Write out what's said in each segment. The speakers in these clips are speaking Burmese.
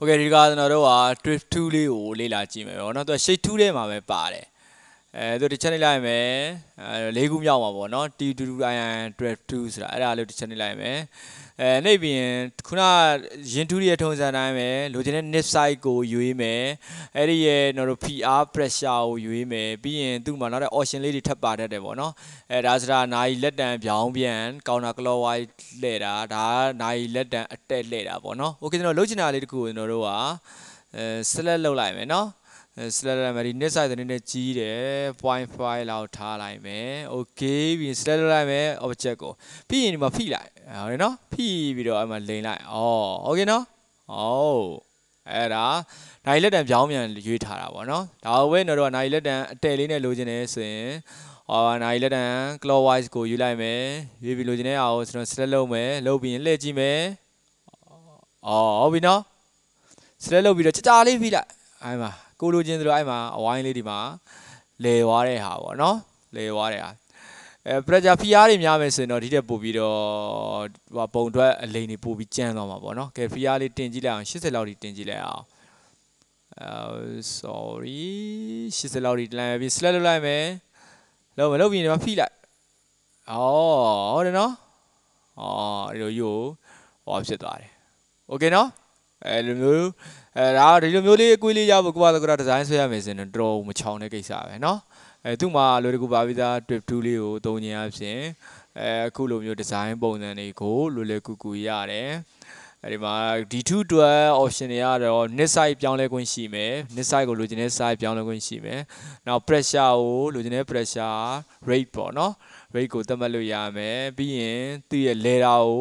โอเคဒီကကျွန်တော်တို့က drift 2လေးကိုလေ့လာကြည့်မယ်ပေါ့နော်သူက shape 2ထဲမှာပဲပါတယ်အဲသူဒီ channel လိုက်မယ်အဲလေးခုမြောက်မှာပေါ့နော် T22IN 122ဆိုတာအဲ့ဒါလို့ဒီ channel လိုက်မယ်အဲနေပြီးရင်ခုနရင်တူးရဲ့ထုံစံတိုင်းပဲလိုချင်တဲ့ nip site ကိုရွေးမယ်အဲ့ဒီရဲ့ကျွန်တော် PR pressure ကိုရွေးမယ်ပြီးရင်သူ့မှာနောက်တဲ့ option လေးတွေထပ်ပါတတ်တယ်ပေါ့နော်အဲဒါဆိုတာနိုင်လက်တံပြောင်းပြန် counter clockwise လှည့်တာဒါနိုင်လက်တံအတက်လှည့်တာပေါ့နော်โอเคကျွန်တော်လိုချင်တာလေးတခုကျွန်တော်တို့ကအဲ select လုပ်လိုက်မယ်နော် slider မှာဒီ net size တင်းနဲ့ကြီးတယ်0.5လောက်ထားလိုက်မယ် okay ပြီး slider လိုက်မယ် object ကိုပြီးရင်ဒီမှာဖိလိုက်ဟုတ်တယ်နော်ဖိပြီးတော့အဲ့မှာလိန်လိုက်ဩ okay နော်ဩအဲ့ဒါနိုင်လက်တံပြောင်းပြန်ရွေးထားတာပေါ့နော်ဒါပဲတော့တော့နိုင်လက်တံအတဲလေးနဲ့လိုချင်တယ်ဆိုရင်ဟောနိုင်လက်တံ clockwise ကိုယူလိုက်မယ်ရွေးပြီးလိုချင်တဲ့အားကိုကျွန်တော် select လုပ်မယ်လုပ်ပြီးရင်လှည့်ကြည့်မယ်ဩဟုတ်ပြီနော် select လုပ်ပြီးတော့ကြာကြာလေးဖိလိုက်အဲ့မှာကိုလိုချင်သလိုအဲ့မှာအဝိုင်းလေးဒီမှာလဲသွားတဲ့ဟာပေါ့နော်လဲသွားတဲ့ဟာအဲ pressure ဖိအားတွေများမယ်ဆိုရင်တော့ဒီထက်ပိုပြီးတော့ဟိုပုံထွက်အလိန်တွေပိုပြီးကြမ်းသွားမှာပေါ့နော်ကဲဖိအားလေးတင်ကြည့်လိုက်အောင်80လောက်ထိတင်ကြည့်လိုက်အောင်အဲ sorry 80လောက်ထိတလန်ပြီး slash လုပ်လိုက်မယ်လုံးမလုပ်ပြီးဒီမှာဖိလိုက်ဩဟုတ်တယ်နော်ဩဒီလိုယူဟောဖြစ်သွားတယ်โอเคနော်အဲလိုမျိုးအဲဒါဒီလိုမျိုးလေးအကွေးလေးရဖို့ကိုပါဆိုကတော့ဒီဇိုင်းဆွဲရမယ်ဆိုရင်တော်တော်မချောင်တဲ့ကိစ္စပဲเนาะအဲသူ့မှာလွယ်တကူပါပြီးသား drip 2လေးကိုသုံးခြင်းအပြင်အဲအခုလိုမျိုးဒီဇိုင်းပုံစံတွေကိုလွယ်လွယ်ကူကူရတယ်အဲဒီမှာ D2 12 option တွေကတော့ net size ပြောင်းလဲခွင့်ရှိမယ် net size ကိုလိုချင်တဲ့ size ပြောင်းလဲခွင့်ရှိမယ်နောက် pressure ကိုလိုချင်တဲ့ pressure rate ပေါ့နော် rate ကိုသတ်မှတ်လို့ရမယ်ပြီးရင်သူ့ရဲ့ ladder ကို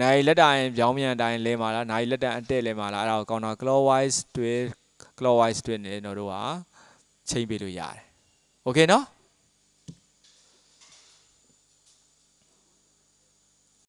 နိုင်လက်တိုင်းပြောင်းပြန်တိုင်းလဲမှာလားနိုင်လက်တန်းအတက်လဲမှာလားအဲ့ဒါကို counter clockwise တွဲ clockwise တွဲနဲ့ကျွန်တော်တို့ကချိန်ပေးလို့ရတယ် okay နော်